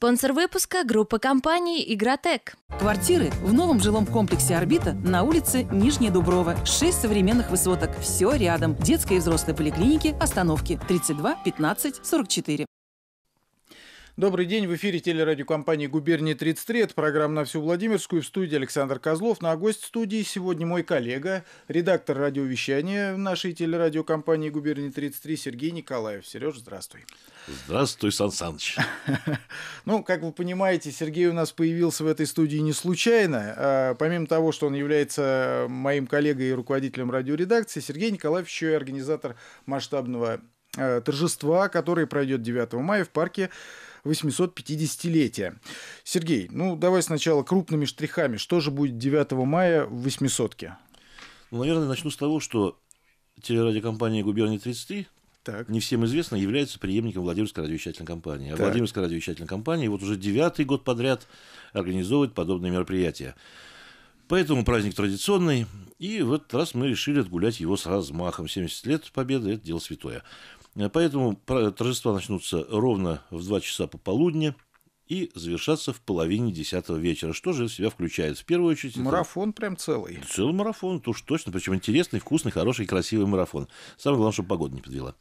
Спонсор выпуска – группа компаний «Игротек». Квартиры в новом жилом комплексе «Орбита» на улице Нижняя Дуброва. Шесть современных высоток. Все рядом. Детская и взрослая поликлиники. Остановки 32 15 44. Добрый день, в эфире телерадиокомпании «Губерния 33». Это программа «На всю Владимирскую» в студии Александр Козлов. На гость студии сегодня мой коллега, редактор радиовещания нашей телерадиокомпании «Губерния 33» Сергей Николаев. Сереж, здравствуй. Здравствуй, Сан Саныч. Ну, как вы понимаете, Сергей у нас появился в этой студии не случайно. А, помимо того, что он является моим коллегой и руководителем радиоредакции, Сергей Николаевич еще и организатор масштабного а, торжества, которое пройдет 9 мая в парке 850-летия. Сергей, ну давай сначала крупными штрихами. Что же будет 9 мая в 800-ке? Ну, наверное, начну с того, что телерадиокомпания «Губерния 30» так. не всем известно, является преемником Владимирской радиовещательной компании. А так. Владимирская радиовещательная компания вот уже девятый год подряд организовывает подобные мероприятия. Поэтому праздник традиционный, и в этот раз мы решили отгулять его с размахом. 70 лет Победы – это дело святое. Поэтому торжества начнутся ровно в 2 часа по полудню и завершаться в половине десятого вечера. Что же в себя включает? В первую очередь... Марафон это... прям целый. Целый марафон, то уж точно. Причем интересный, вкусный, хороший, красивый марафон. Самое главное, чтобы погода не подвела.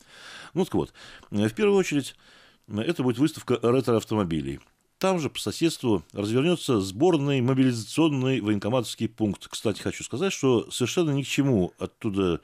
Ну так вот, э, в первую очередь э, это будет выставка ретро-автомобилей. Там же по соседству развернется сборный мобилизационный военкоматовский пункт. Кстати, хочу сказать, что совершенно ни к чему оттуда,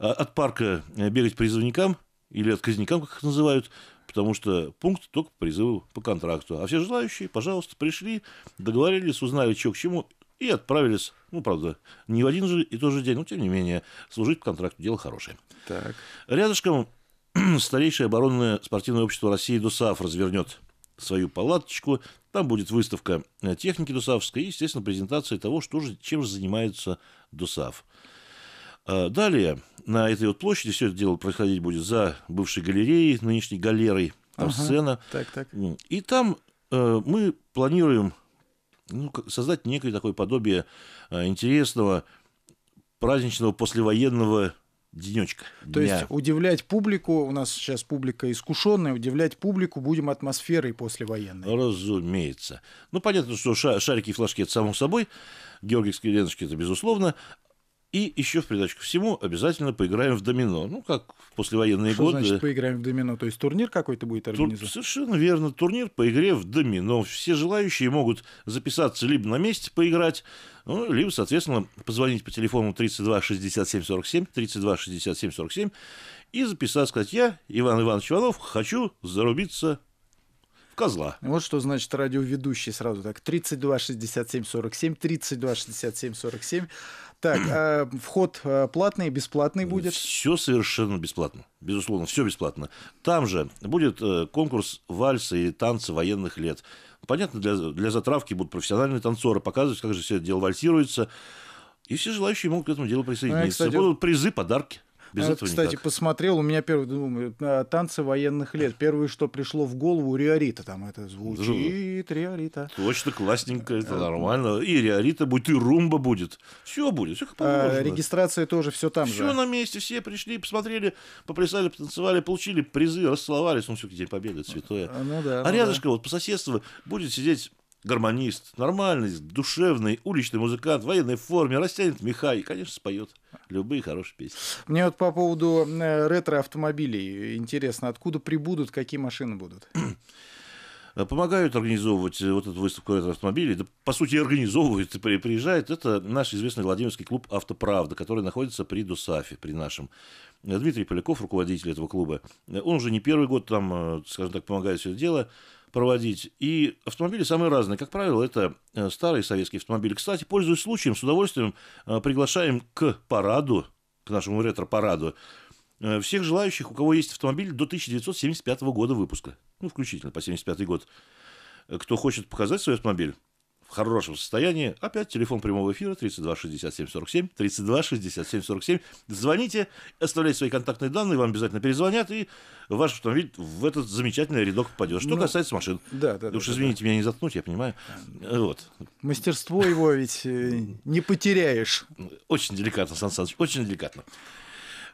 а, от парка э, бегать призывникам или отказникам, как их называют, потому что пункт только призывы по контракту. А все желающие, пожалуйста, пришли, договорились, узнали, что к чему, и отправились, ну, правда, не в один же и тот же день, но, тем не менее, служить по контракту – дело хорошее. Так. Рядышком старейшее оборонное спортивное общество России ДУСАФ развернет свою палаточку, там будет выставка э, техники ДУСАФской и, естественно, презентация того, что же, чем же занимаются ДУСАФ. А, далее на этой вот площади все это дело происходить будет за бывшей галереей, нынешней галерой, там ага, сцена. Так, так. И там э, мы планируем ну, создать некое такое подобие э, интересного праздничного послевоенного денечка. То дня. есть удивлять публику, у нас сейчас публика искушенная, удивлять публику будем атмосферой послевоенной. Разумеется. Ну, понятно, что шарики и флажки это само собой, георгиевские ленточки это безусловно, и еще в придачу ко всему обязательно поиграем в домино. Ну, как в послевоенные Что годы. значит поиграем в домино? То есть турнир какой-то будет организован? Тур... Совершенно верно. Турнир по игре в домино. Все желающие могут записаться либо на месте поиграть, ну, либо, соответственно, позвонить по телефону 32 67 47, 32 67 47 и записаться, сказать, я, Иван Иванович Иванов, хочу зарубиться козла. Вот что значит радиоведущий сразу так. 32 67 47, 32 67 47. Так, а вход а, платный, бесплатный будет? Все совершенно бесплатно. Безусловно, все бесплатно. Там же будет э, конкурс вальса и танца военных лет. Понятно, для, для затравки будут профессиональные танцоры показывать, как же все это дело вальсируется. И все желающие могут к этому делу присоединиться. А, кстати, Будут призы, подарки. Без я, этого кстати, никак. посмотрел, у меня первый, думаю, ну, э, танцы военных лет. Первое, что пришло в голову, Риорита. Там это звучит, да. Риорита. Точно, классненько, это а, нормально. И Риорита будет, и Румба будет. Все будет, все как а, положено. А, регистрация тоже все там все на месте, все пришли, посмотрели, поплясали, потанцевали, получили призы, расцеловались. Ну, все, День Победы, святое. А, ну, да, а ну, рядышком, да. вот по соседству, будет сидеть гармонист, нормальный, душевный, уличный музыкант, в военной форме, растянет меха и, конечно, споет любые хорошие песни. Мне вот по поводу э, ретро-автомобилей интересно, откуда прибудут, какие машины будут? Э, помогают организовывать э, вот эту выставку автомобилей, да, по сути, организовывают и приезжает. Это наш известный Владимирский клуб «Автоправда», который находится при ДУСАФе, при нашем. Э, Дмитрий Поляков, руководитель этого клуба, он уже не первый год там, скажем так, помогает все это дело проводить. И автомобили самые разные. Как правило, это старые советские автомобили. Кстати, пользуясь случаем, с удовольствием приглашаем к параду, к нашему ретро-параду Э, всех желающих, у кого есть автомобиль до 1975 года выпуска, ну, включительно по 75 год, э, кто хочет показать свой автомобиль в хорошем состоянии, опять телефон прямого эфира 32 67 47, 32 67 47, звоните, оставляйте свои контактные данные, вам обязательно перезвонят, и ваш автомобиль в этот замечательный рядок попадет. Что ну, касается машин, да, да, да, уж да, извините да. меня не заткнуть, я понимаю. Э, вот. Мастерство его ведь не потеряешь. Очень деликатно, Сан Саныч, очень деликатно.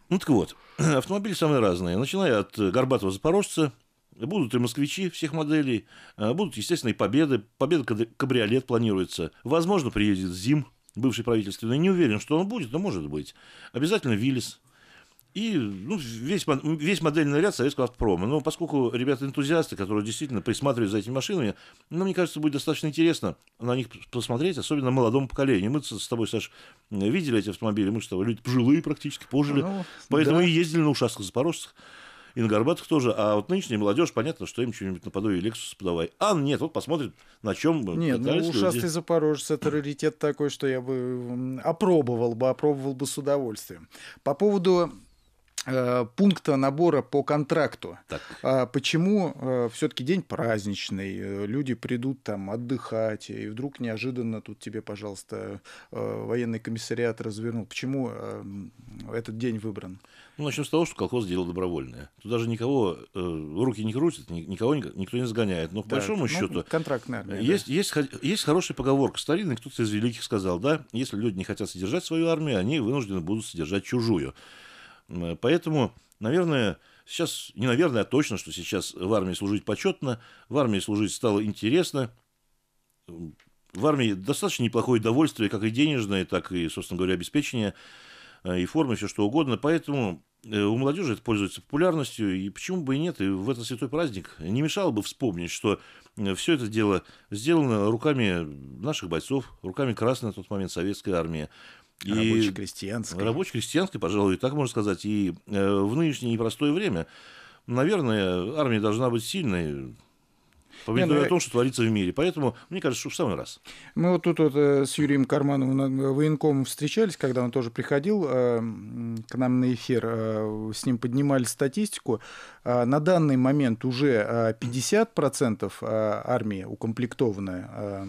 Ну так вот, автомобили самые разные. Начиная от э, горбатого запорожца, Будут и москвичи всех моделей, а, будут, естественно, и победы. Победа кабриолет планируется. Возможно, приедет Зим, бывший правительственный. Не уверен, что он будет, но может быть. Обязательно Виллис и ну, весь, весь модельный ряд советского автопрома. Но поскольку ребята энтузиасты, которые действительно присматривают за этими машинами, ну, мне кажется, будет достаточно интересно на них посмотреть, особенно молодому поколению. Мы с тобой, Саш, видели эти автомобили, мы с тобой люди пожилые практически, пожили, ну, поэтому да. и ездили на ушастых запорожцах и на Горбатых тоже. А вот нынешняя молодежь, понятно, что им что-нибудь наподобие Lexus подавай. А нет, вот посмотрит, на чем Нет, ну, ушастый запорожец – это раритет такой, что я бы опробовал бы, опробовал бы с удовольствием. По поводу Э, пункта набора по контракту. Так. А почему э, все-таки день праздничный, э, люди придут там отдыхать, и вдруг неожиданно тут тебе, пожалуйста, военный комиссариат развернул. Почему этот день выбран? Ну, начнем с того, что колхоз делал добровольное. Тут даже никого руки не крутят, никого никто не сгоняет. Но по да, большому ну, счету... Контрактная армия. Есть, да. есть, есть хорошая поговорка старинная, кто-то из великих сказал, да, если люди не хотят содержать свою армию, они вынуждены будут содержать чужую. Э, поэтому, наверное, сейчас, не наверное, а точно, что сейчас в армии служить почетно, в армии служить стало интересно. В армии достаточно неплохое удовольствие как и денежное, так и, собственно говоря, обеспечение э, и формы, все что угодно. Поэтому э, у молодежи это пользуется популярностью, и почему бы и нет, и в этот святой праздник не мешало бы вспомнить, что все это дело сделано руками наших бойцов, руками Красной на тот момент советской армии. И рабоче-крестьянской. Рабоче-крестьянской, пожалуй, так можно сказать. И э, в нынешнее непростое время, наверное, армия должна быть сильной, Поведуя ну, о том, что творится в мире. Поэтому, мне кажется, что в самый раз. Мы вот тут вот э, с Юрием Кармановым э, военком встречались, когда он тоже приходил э, к нам на эфир. с ним поднимали статистику. на данный момент уже 50% армии укомплектованная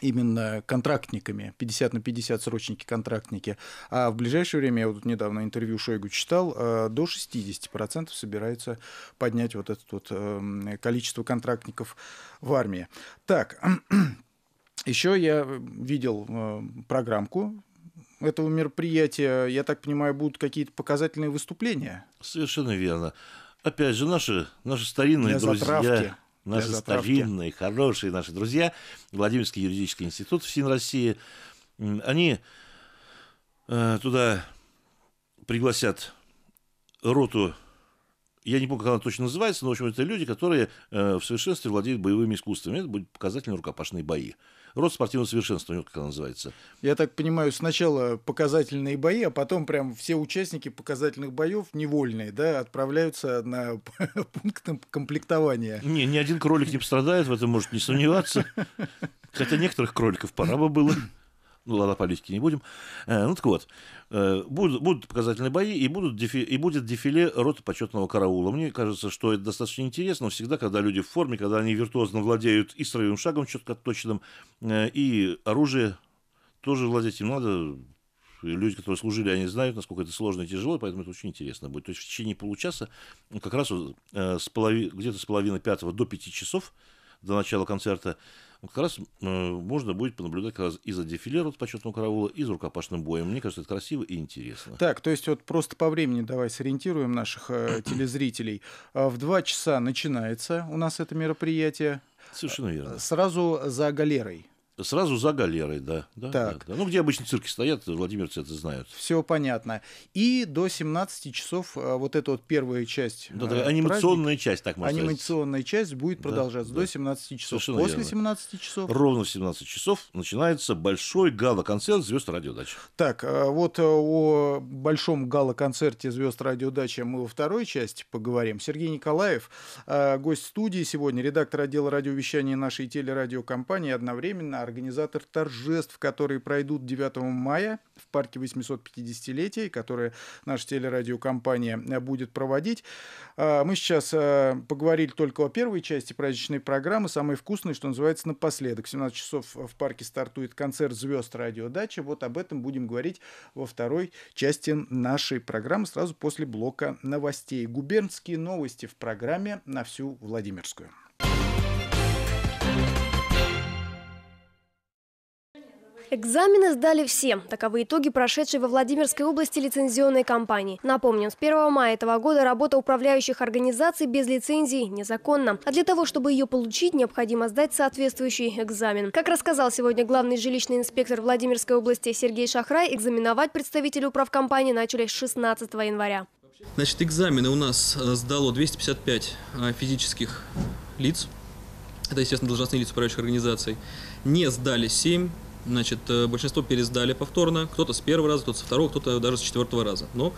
именно контрактниками, 50 на 50 срочники-контрактники. А в ближайшее время, я вот недавно интервью Шойгу читал, э, до 60% собирается поднять вот это вот эм, количество контрактников в армии. Так, еще я э, видел э, программку этого мероприятия. Я так понимаю, будут какие-то показательные выступления? Совершенно верно. Опять же, наши, наши старинные Для друзья. Затравки наши старинные, хорошие наши друзья, Владимирский юридический институт в СИН России, они э, туда пригласят роту я не помню, как она точно называется, но, в общем, это люди, которые э, в совершенстве владеют боевыми искусствами. Это будут показательные рукопашные бои рост спортивного совершенствования, как она называется. Я так понимаю, сначала показательные бои, а потом прям все участники показательных боев невольные, да, отправляются на пункт комплектования. Не, ни один кролик не пострадает, в этом может не сомневаться. Хотя некоторых кроликов пора бы было ну ладно, политики не будем. Э, ну так вот, э, будут, будут показательные бои и, будут дефи, и будет дефиле роты почетного караула. Мне кажется, что это достаточно интересно всегда, когда люди в форме, когда они виртуозно владеют и строевым шагом четко точным, э, и оружие тоже владеть им надо. Люди, которые служили, они знают, насколько это сложно и тяжело, поэтому это очень интересно будет. То есть в течение получаса, ну, как раз с полови... где-то с половины пятого до пяти часов до начала концерта как раз э, можно будет понаблюдать как раз и за дефилером вот почетного караула, и за рукопашным боем. Мне кажется, это красиво и интересно. Так, то есть вот просто по времени давай сориентируем наших э, телезрителей. А в два часа начинается у нас это мероприятие. Совершенно верно. Сразу за галерой Сразу за галерой, да. да, так. да, да. Ну, где обычно цирки стоят, владимирцы это знают. Все понятно. И до 17 часов а, вот эта вот первая часть. Да, да а, анимационная праздник, часть, так можно Анимационная часть будет продолжаться да, до 17 часов. Совершенно После верно. 17 часов. Ровно в 17 часов начинается большой гала-концерт звезд Радио Так, а, вот о большом гала-концерте звезд Радио мы во второй части поговорим. Сергей Николаев, гость студии сегодня, редактор отдела радиовещания нашей телерадиокомпании, одновременно организатор торжеств, которые пройдут 9 мая в парке 850-летия, которые наша телерадиокомпания э, будет проводить. А, мы сейчас э, поговорили только о первой части праздничной программы, самой вкусной, что называется, напоследок. В 17 часов в парке стартует концерт «Звезд радиодача». Вот об этом будем говорить во второй части нашей программы, сразу после блока новостей. Губернские новости в программе на всю Владимирскую. Экзамены сдали все. Таковы итоги прошедшей во Владимирской области лицензионной кампании. Напомним, с 1 мая этого года работа управляющих организаций без лицензии незаконна. А для того, чтобы ее получить, необходимо сдать соответствующий экзамен. Как рассказал сегодня главный жилищный инспектор Владимирской области Сергей Шахрай, экзаменовать представителей управкомпании начали 16 января. Значит, экзамены у нас э, сдало 255 э, физических лиц. Это, естественно, должностные лица управляющих организаций. Не сдали 7 Значит, э, большинство пересдали повторно, кто-то с первого раза, кто-то со второго, кто-то даже с четвертого раза. Но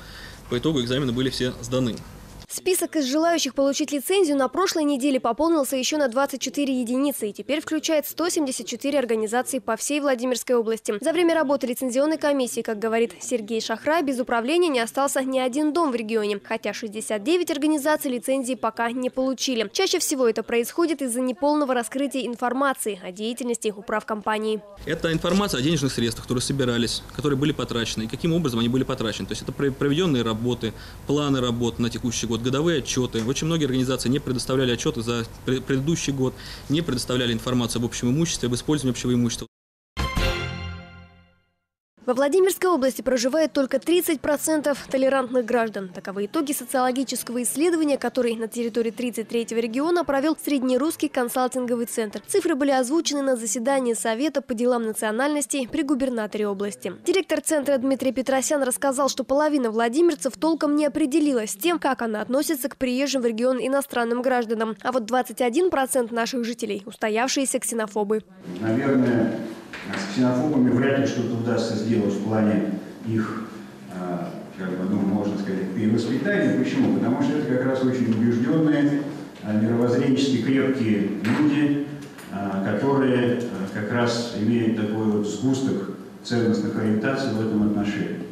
по итогу экзамены были все сданы. Список из желающих получить лицензию на прошлой неделе пополнился еще на 24 единицы и теперь включает 174 организации по всей Владимирской области. За время работы лицензионной комиссии, как говорит Сергей Шахрай, без управления не остался ни один дом в регионе, хотя 69 организаций лицензии пока не получили. Чаще всего это происходит из-за неполного раскрытия информации о деятельности управ компаний. Это информация о денежных средствах, которые собирались, которые были потрачены и каким образом они были потрачены. То есть это проведенные работы, планы работ на текущий год год, годовые отчеты. Очень многие организации не предоставляли отчеты за предыдущий год, не предоставляли информацию об общем имуществе, об использовании общего имущества. Во Владимирской области проживает только 30% толерантных граждан. Таковы итоги социологического исследования, который на территории 33-го региона провел Среднерусский консалтинговый центр. Цифры были озвучены на заседании Совета по делам национальностей при губернаторе области. Директор центра Дмитрий Петросян рассказал, что половина владимирцев толком не определилась с тем, как она относится к приезжим в регион иностранным гражданам. А вот 21% наших жителей – устоявшиеся ксенофобы. Наверное, с ксенофобами вряд ли что-то удастся сделать силу в плане их, а, как бы, ну, можно сказать, перевоспитания. Почему? Потому что это как раз очень убежденные, а, мировоззренчески крепкие люди, а, которые как раз имеют такой вот сгусток ценностных ориентаций в этом отношении.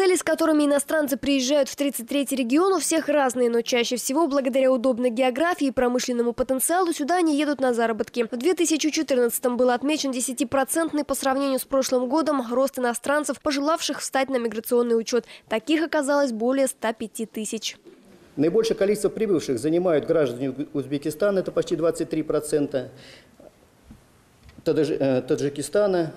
Цели, с которыми иностранцы приезжают в 33 регион, у всех разные, но чаще всего благодаря удобной географии и промышленному потенциалу сюда они едут на заработки. В 2014-м был отмечен 10-процентный по сравнению с прошлым годом рост иностранцев, пожелавших встать на миграционный учет. Таких оказалось более 105 тысяч. Наибольшее количество прибывших занимают граждане Узбекистана, это почти 23%, э, Таджикистана,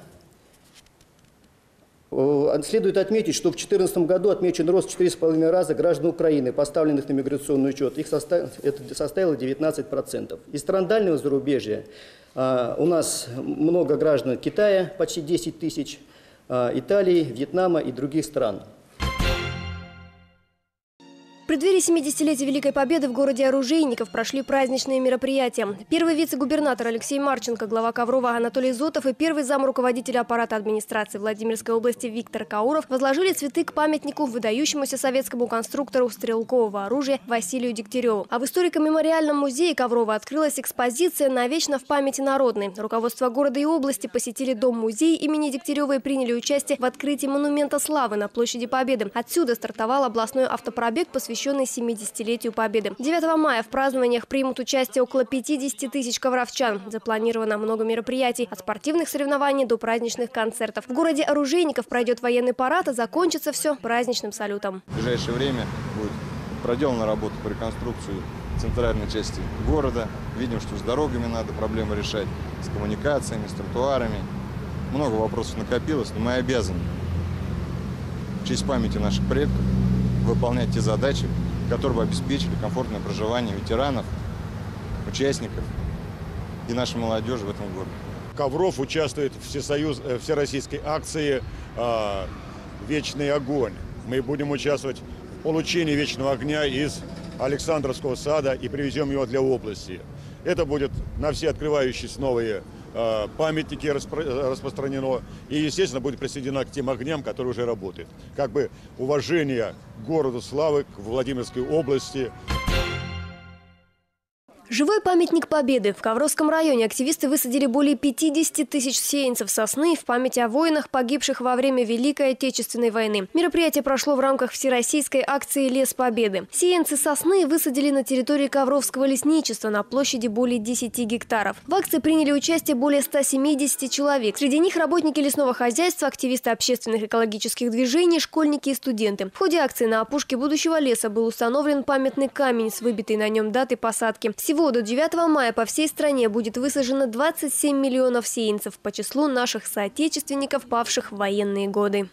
Э, следует отметить, что в 2014 году отмечен рост 4,5 раза граждан Украины, поставленных на миграционный учет. Их составило 19%. Из стран дальнего зарубежья а, у нас много граждан Китая, почти 10 тысяч, э, Италии, Вьетнама и других стран. В преддверии 70-летия Великой Победы в городе оружейников прошли праздничные мероприятия. Первый вице-губернатор Алексей Марченко, глава Коврова Анатолий Зотов и первый зам руководителя аппарата администрации Владимирской области Виктор Кауров возложили цветы к памятнику выдающемуся советскому конструктору стрелкового оружия Василию Дегтяреву. А в историко-мемориальном музее Коврова открылась экспозиция «Навечно в памяти народной». Руководство города и области посетили дом-музей имени Дегтярева и приняли участие в открытии монумента славы на площади Победы. Отсюда стартовал областной автопробег, посвященный посвященный 70-летию Победы. 9 мая в празднованиях примут участие около 50 тысяч ковровчан. Запланировано много мероприятий – от спортивных соревнований до праздничных концертов. В городе Оружейников пройдет военный парад, а закончится все праздничным салютом. В ближайшее время будет проделана работа по реконструкции центральной части города. Видим, что с дорогами надо проблемы решать, с коммуникациями, с тротуарами. Много вопросов накопилось, но мы обязаны в честь памяти наших предков выполнять те задачи, которые бы обеспечили комфортное проживание ветеранов, участников и нашей молодежи в этом городе. Ковров участвует в всесоюз, э, всероссийской акции э, «Вечный огонь». Мы будем участвовать в получении вечного огня из Александровского сада и привезем его для области. Это будет на все открывающиеся новые Э, памятники распро э, распространено. И, естественно, будет присоединена к тем огням, которые уже работают. Как бы уважение городу славы к Владимирской области. Живой памятник Победы. В Ковровском районе активисты высадили более 50 тысяч сеянцев сосны в память о воинах, погибших во время Великой Отечественной войны. Мероприятие прошло в рамках всероссийской акции «Лес Победы». Сеянцы сосны высадили на территории Ковровского лесничества на площади более 10 гектаров. В акции приняли участие более 170 человек. Среди них работники лесного хозяйства, активисты общественных экологических движений, школьники и студенты. В ходе акции на опушке будущего леса был установлен памятный камень с выбитой на нем датой посадки. Всего всего до 9 мая по всей стране будет высажено 27 миллионов сеянцев по числу наших соотечественников, павших в военные годы.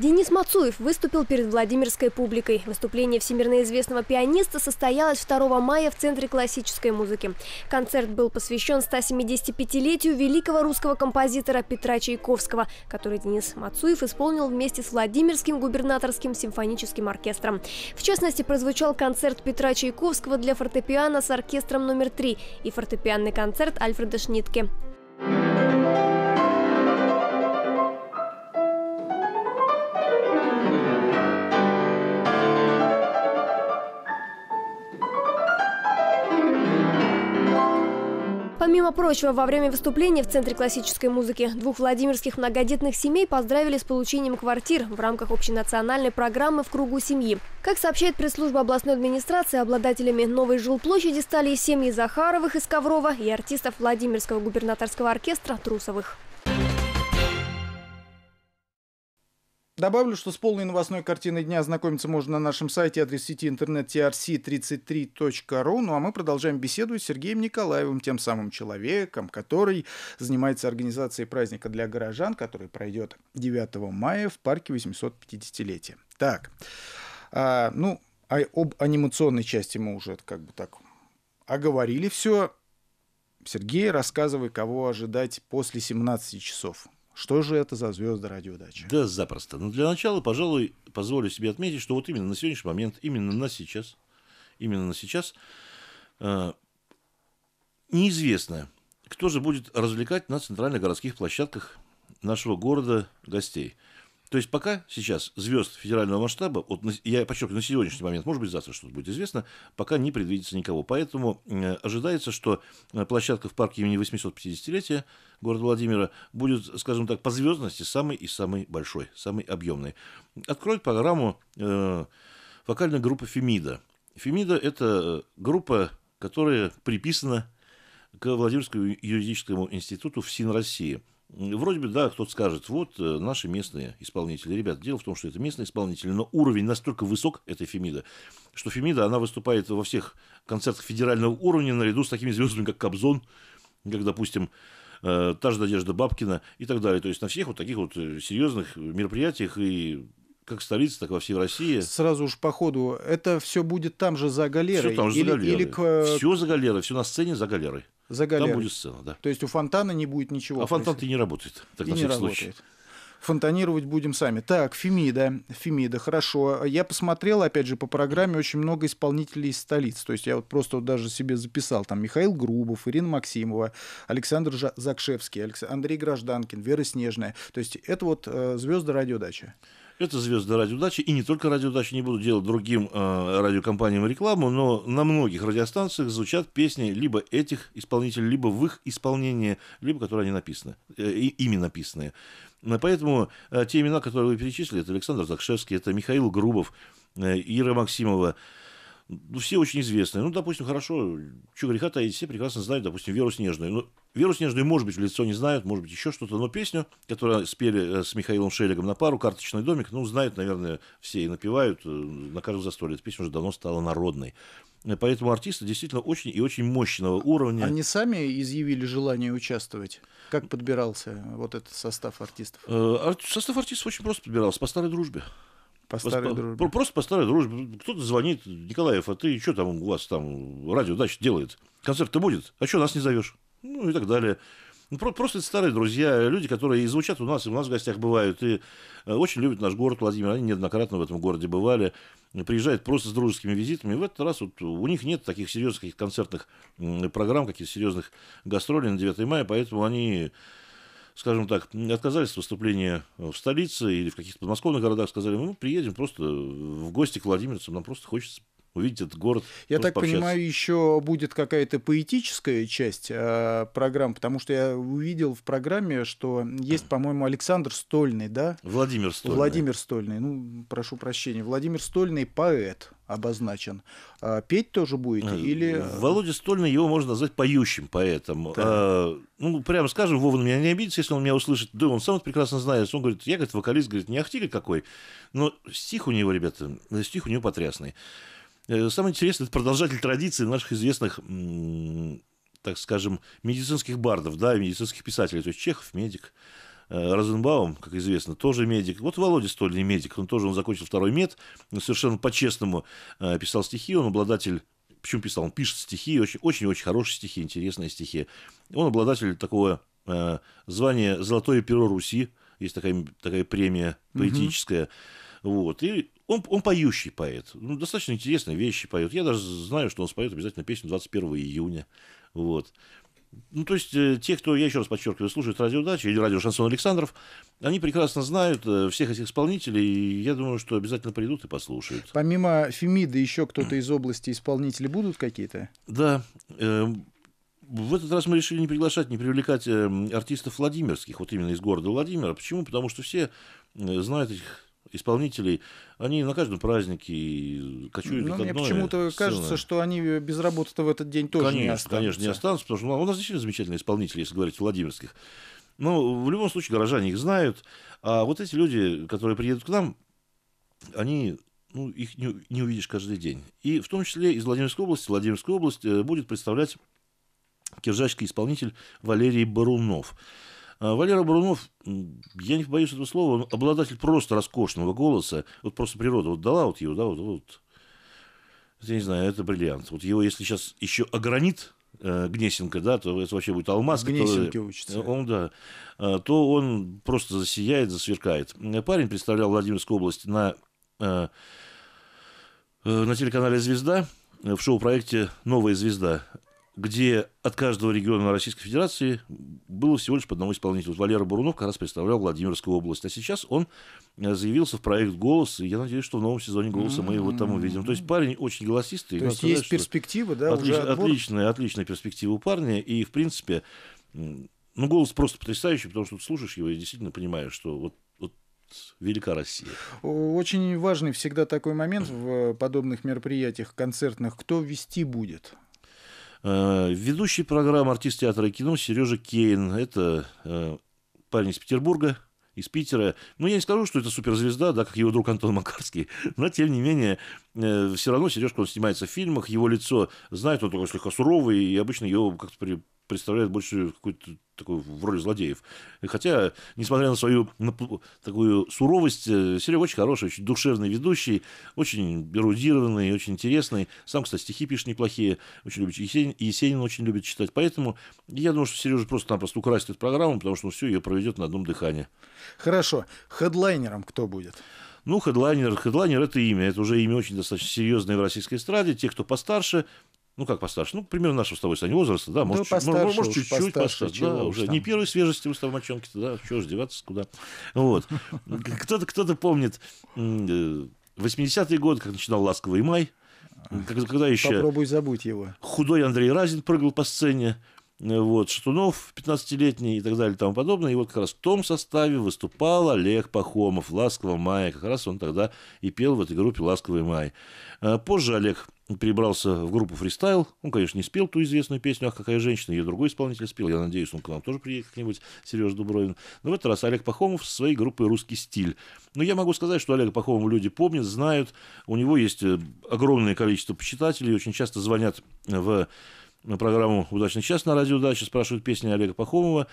Денис Мацуев выступил перед Владимирской публикой. Выступление всемирно известного пианиста состоялось 2 мая в Центре классической музыки. Концерт был посвящен 175-летию великого русского композитора Петра Чайковского, который Денис Мацуев исполнил вместе с Владимирским губернаторским симфоническим оркестром. В частности, прозвучал концерт Петра Чайковского для фортепиано с оркестром номер 3 и фортепианный концерт Альфреда Шнитке. Thank you. Помимо прочего, во время выступления в Центре классической музыки двух владимирских многодетных семей поздравили с получением квартир в рамках общенациональной программы «В кругу семьи». Как сообщает пресс-служба областной администрации, обладателями новой жилплощади стали семьи Захаровых из Коврова и артистов Владимирского губернаторского оркестра Трусовых. Добавлю, что с полной новостной картиной дня ознакомиться можно на нашем сайте адрес сети интернет trc33.ru. Ну а мы продолжаем беседу с Сергеем Николаевым, тем самым человеком, который занимается организацией праздника для горожан, который пройдет 9 мая в парке 850-летия. Так, а, ну, а, об анимационной части мы уже как бы так оговорили все. Сергей, рассказывай, кого ожидать после 17 часов. Что же это за звезды ради Да, запросто. Но для начала, пожалуй, позволю себе отметить, что вот именно на сегодняшний момент, именно на сейчас, именно на сейчас э, неизвестно, кто же будет развлекать на центральных городских площадках нашего города гостей – то есть пока сейчас звезд федерального масштаба, вот я подчеркиваю, на сегодняшний момент, может быть, завтра что-то будет известно, пока не предвидится никого. Поэтому ожидается, что э, площадка в парке имени 850-летия города Владимира будет, скажем так, по звездности самой и самой большой, самой объемной. Откроет программу э, вокальная группа «Фемида». «Фемида» — это э, группа, которая приписана к Владимирскому юридическому институту в ФСИН России – Вроде бы, да, кто-то скажет, вот э, наши местные исполнители. Ребят, дело в том, что это местные исполнители, но уровень настолько высок, этой Фемида, что Фемида, она выступает во всех концертах федерального уровня наряду с такими звездами, как Кобзон, как, допустим, э, та же Надежда Бабкина и так далее. То есть на всех вот таких вот э, серьезных мероприятиях и как в столице так во всей России. Сразу уж по ходу, это все будет там же за галерой? Все там же или, за галерой. Или Все за галерой, все на сцене за галерой за галерой. Там будет сцена, да. То есть у фонтана не будет ничего. А фонтан-то не работает, так и на не всякий работает. фонтанировать будем сами. Так, Фемида, Фемида, хорошо. Я посмотрел, опять же, по программе очень много исполнителей из столиц. То есть я вот просто вот даже себе записал. Там Михаил Грубов, Ирина Максимова, Александр Закшевский, Андрей Гражданкин, Вера Снежная. То есть это вот э, звезды радиодачи. Это звезды радиоудачи, и не только радиоудачи не буду делать другим э, радиокомпаниям рекламу, но на многих радиостанциях звучат песни либо этих исполнителей, либо в их исполнении, либо которые они написаны, э, ими написанные. Э, поэтому э, те имена, которые вы перечислили, это Александр Закшевский, это Михаил Грубов, э, Ира Максимова, ну, все очень известные. Ну, допустим, хорошо, что греха таить, все прекрасно знают, допустим, Веру Снежную. Ну, Веру Снежную, может быть, в лицо не знают, может быть, еще что-то, но песню, которую спели э, с Михаилом Шелегом на пару, «Карточный домик», ну, знают, наверное, все и напевают э, на каждом застолье. Эта песня уже давно стала народной. Э, поэтому артисты действительно очень и очень мощного уровня. Они сами изъявили желание участвовать? Как подбирался вот этот состав артистов? Состав артистов очень просто подбирался, по старой дружбе. По старой просто, дружбе. Просто по старой дружбе. Кто-то звонит, Николаев, а ты что там у вас там радио дача делает? Концерт-то будет? А что нас не зовешь? Ну и так далее. Ну, просто это старые друзья, люди, которые и звучат у нас, и у нас в гостях бывают, и э, очень любят наш город Владимир, они неоднократно в этом городе бывали, приезжают просто с дружескими визитами, в этот раз вот у них нет таких серьезных концертных программ, каких серьезных гастролей на 9 мая, поэтому они скажем так, отказались от выступления э, в столице или в каких-то подмосковных городах, сказали, мы приедем просто в гости к владимирцам, нам просто хочется увидят город. Я так понимаю, еще будет какая-то поэтическая часть э, программ, потому что я увидел в программе, что есть, по-моему, Александр Стольный, да? Владимир Стольный. Владимир Стольный, ну, прошу прощения. Владимир Стольный поэт обозначен. А петь тоже будет? Э, или... Володя Стольный, его можно назвать поющим поэтом. Да. А, ну, прямо скажем, Вова на меня не обидится, если он меня услышит. Да, он сам это прекрасно знает. Он говорит, я, говорит, вокалист, говорит, не ахтили какой. Но стих у него, ребята, стих у него потрясный. Э, самое интересное, это продолжатель традиции наших известных так скажем, медицинских бардов, да, медицинских писателей. То есть Чехов, медик, э, Розенбаум, как известно, тоже медик. Вот Володя Стольный медик, он тоже он закончил второй мед, совершенно по-честному э, писал стихи, он обладатель Почему писал? Он пишет стихи, очень-очень хорошие стихи, интересные стихи. Он обладатель такого э, звания «Золотое перо Руси», есть такая, такая премия поэтическая. Угу. Вот. И он, он поющий поэт. Ну, достаточно интересные вещи поет. Я даже знаю, что он споет обязательно песню 21 июня. Вот. Ну, то есть, э, те, кто, я еще раз подчеркиваю, слушает радио или радио «Шансон Александров», они прекрасно знают э, всех этих исполнителей, и я думаю, что обязательно придут и послушают. Помимо Фемида, еще кто-то из области исполнителей будут какие-то? Да. Э, в этот раз мы решили не приглашать, не привлекать эм, артистов Владимирских, вот именно из города Владимира. Почему? Потому что все знают этих исполнителей, они на каждом празднике кочуют Но ну, мне почему-то кажется, что они э, без работы-то в этот день тоже конечно, не останутся. Конечно, не останутся, потому что ну, а у нас действительно замечательные исполнители, если говорить о владимирских. Но ну, в любом случае горожане их знают. А вот эти люди, которые приедут к нам, они ну, их не, не увидишь каждый день. И в том числе из Владимирской области. Владимирская область э, будет представлять киржачский исполнитель Валерий Барунов. А Валера Брунов, я не боюсь этого слова, он обладатель просто роскошного голоса. Вот просто природа вот дала вот его, да, вот, вот. Я не знаю, это бриллиант. Вот его, если сейчас еще огранит э, Гнесинка, да, то это вообще будет алмаз. Гнесинке учится. Э, он, да. А, то он просто засияет, засверкает. Э, парень представлял Владимирскую область на, на телеканале «Звезда» в шоу-проекте «Новая звезда» где от каждого региона Российской Федерации было всего лишь по одному исполнителю. Вот Валера Бурунов как раз представлял Владимирскую область, а сейчас он э, заявился в проект «Голос», и я надеюсь, что в новом сезоне «Голоса» мы его там увидим. То есть парень очень голосистый. То есть сказать, есть перспектива, да? Отлич, уже отбор? отличная, отличная перспектива у парня, и, в принципе, ну, голос просто потрясающий, потому что слушаешь его и действительно понимаешь, что вот велика Россия. Очень важный всегда такой момент в подобных мероприятиях концертных. Кто вести будет? Э, ведущий программ артист театра и кино Сережа Кейн. Это э, парень из Петербурга, из Питера. Ну, я не скажу, что это суперзвезда, да, как его друг Антон Макарский, но, тем не менее, э, все равно Сережка, он снимается в фильмах, его лицо знает, он такой слегка суровый, и обычно его как-то при, представляют больше какую-то такую в роли злодеев. хотя, несмотря на свою на, такую суровость, э, Серега очень хороший, очень душевный ведущий, очень эрудированный, очень интересный. Сам, кстати, стихи пишет неплохие, очень любит Есенин, Есенин очень любит читать. Поэтому я думаю, что Сережа просто-напросто украсит эту программу, потому что он все ее проведет на одном дыхании. Хорошо. Хедлайнером кто будет? Ну, хедлайнер, хедлайнер – это имя. Это уже имя очень достаточно серьезное в российской эстраде. Те, кто постарше, ну как постарше, ну примерно нашего с тобой Сань возраста, да, может, да, постарше, может чуть-чуть постарше, постарше чего, да, уже там. не первой свежести у того мочонки, да, чего ж деваться, куда, вот. Кто-то кто-то помнит 80-е э, годы, как начинал «Ласковый май», когда еще... Попробуй забудь его. Худой Андрей Разин прыгал по сцене, э, вот, Шатунов 15-летний и так далее и тому подобное. И вот как раз в том составе выступал Олег Пахомов «Ласкового мая». Как раз он тогда и пел в этой группе «Ласковый май». Э, позже Олег перебрался в группу «Фристайл». Он, конечно, не спел ту известную песню «Ах, какая женщина», ее другой исполнитель спел. Я надеюсь, он к нам тоже приедет как-нибудь, Сережа Дубровин. Но в этот раз Олег Пахомов со своей группой «Русский стиль». Но я могу сказать, что Олега Пахомова люди помнят, знают. У него есть э, огромное количество почитателей. Очень часто звонят в э, программу «Удачный час» на радио «Удача», спрашивают песни Олега Пахомова.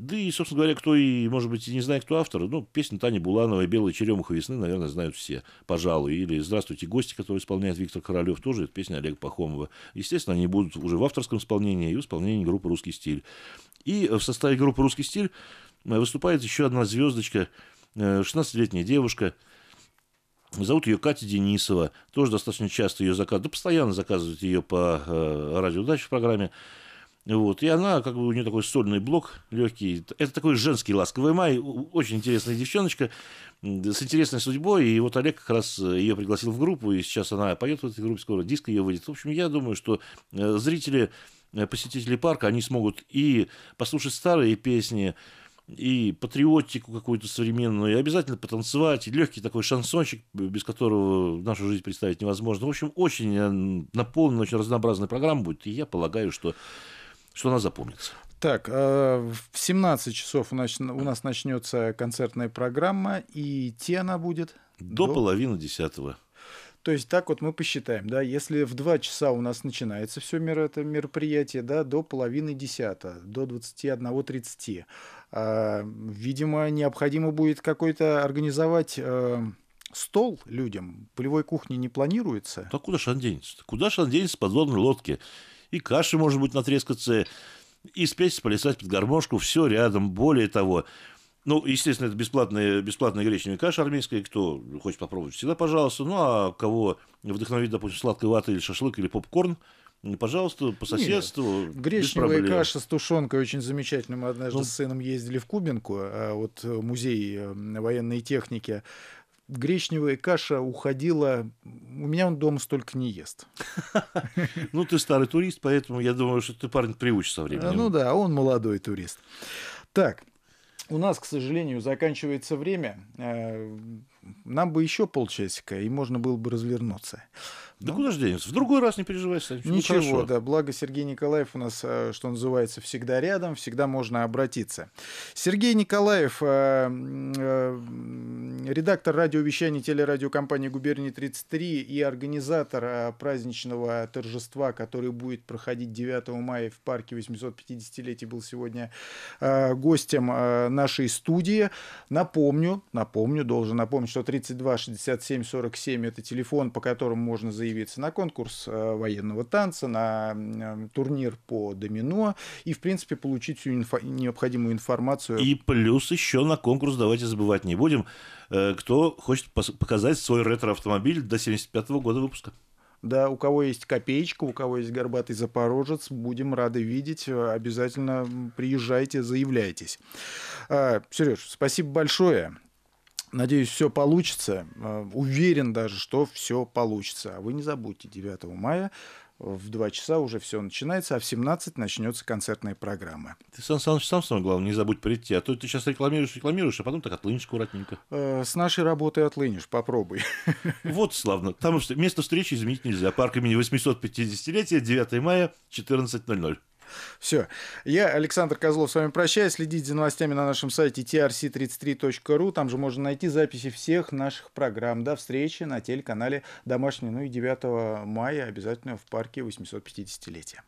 Да и, собственно говоря, кто и, может быть, и не знает, кто автор, ну, песня Тани Булановой «Белая черемуха весны», наверное, знают все, пожалуй. Или «Здравствуйте, гости», которые исполняет Виктор Королев, тоже это песня Олега Пахомова. Естественно, они будут уже в авторском исполнении и в исполнении группы «Русский стиль». И в составе группы «Русский стиль» выступает еще одна звездочка, 16-летняя э, девушка, Зовут ее Катя Денисова. Тоже достаточно часто ее заказывают. Да постоянно заказывают ее по э, радиоудач в программе. Вот. И она, как бы, у нее такой сольный блок легкий. Это такой женский ласковый май. Очень интересная девчоночка с интересной судьбой. И вот Олег как раз э, ее пригласил в группу. И сейчас она поет в этой группе. Скоро диск ее выйдет. В общем, я думаю, что э, зрители, э, посетители парка, они смогут и послушать старые песни, и патриотику какую-то современную, и обязательно потанцевать, и легкий такой шансончик, без которого нашу жизнь представить невозможно. В общем, очень наполненная, очень разнообразная программа будет, и я полагаю, что что она запомнится. Так, э, в 17 часов у нас, начнется концертная программа, и идти она будет? До, до... половины десятого. То есть так вот мы посчитаем, да, если в 2 часа у нас начинается все мер, это мероприятие, да, до половины десятого, до 21.30. А, видимо, необходимо будет какой-то организовать э, стол людям. Полевой кухни не планируется. Да куда ж он денется? Куда ж он денется в подводной лодке? и каши может быть натрескаться, и спеть, плясать под гармошку, все рядом, более того. Ну, естественно, это бесплатная, бесплатная гречневая каша армейская, кто хочет попробовать, всегда пожалуйста. Ну, а кого вдохновить, допустим, сладкой ватой или шашлык, или попкорн, ну, Пожалуйста, по соседству. Нет, гречневая каша с тушенкой очень замечательно. Мы однажды ну, с сыном ездили в Кубинку, а вот э, музей э, военной техники гречневая каша уходила... У меня он дома столько не ест. Ну, ты старый турист, поэтому я думаю, что ты, парень, приучишь со временем. Ну да, он молодой турист. Так, у нас, к сожалению, заканчивается время. Э, нам бы еще полчасика, и можно было бы развернуться. Да ну, куда же денется? В другой раз не переживай, Саныч. Ничего, хорошо. да. Благо Сергей Николаев у нас, э, что называется, всегда рядом, всегда можно обратиться. Сергей Николаев, э, э, редактор радиовещания телерадиокомпании «Губерния 33» и организатор праздничного торжества, который будет проходить 9 мая в парке 850-летия, был сегодня гостем нашей студии. Напомню, напомню, должен напомнить, что 32 67 47 это телефон, по которому можно заявить заявиться на конкурс э, военного танца, на турнир по домино и, в принципе, получить всю инфо- необходимую информацию. И плюс еще на конкурс давайте забывать не будем, э, кто хочет показать свой ретро-автомобиль до 75 года выпуска. Да, у кого есть копеечка, у кого есть горбатый запорожец, будем рады видеть. Э, обязательно приезжайте, заявляйтесь. А, Сереж, спасибо большое. Надеюсь, все получится. Э, уверен даже, что все получится. А вы не забудьте, 9 мая в 2 часа уже все начинается, а в 17 начнется концертная программа. Ты, Сан Саныч, сам самое главное, не забудь прийти, а то ты сейчас рекламируешь, рекламируешь, а потом так отлынешь аккуратненько. Э, с нашей работой отлынешь, попробуй. Вот славно. Там место встречи изменить нельзя. Парк имени 850-летия, 9 мая, 14.00. Все. Я, Александр Козлов, с вами прощаюсь. Следите за новостями на нашем сайте trc33.ru. Там же можно найти записи всех наших программ. До встречи на телеканале «Домашний». Ну и 9 мая обязательно в парке 850-летия.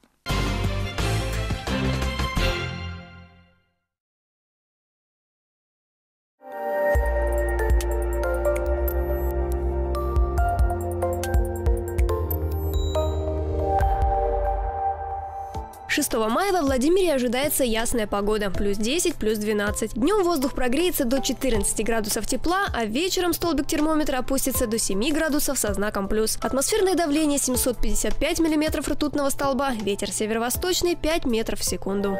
6 мая во Владимире ожидается ясная погода – плюс 10, плюс 12. Днем воздух прогреется до 14 градусов тепла, а вечером столбик термометра опустится до 7 градусов со знаком плюс. Атмосферное давление 755 миллиметров ртутного столба, ветер северо-восточный 5 метров в секунду.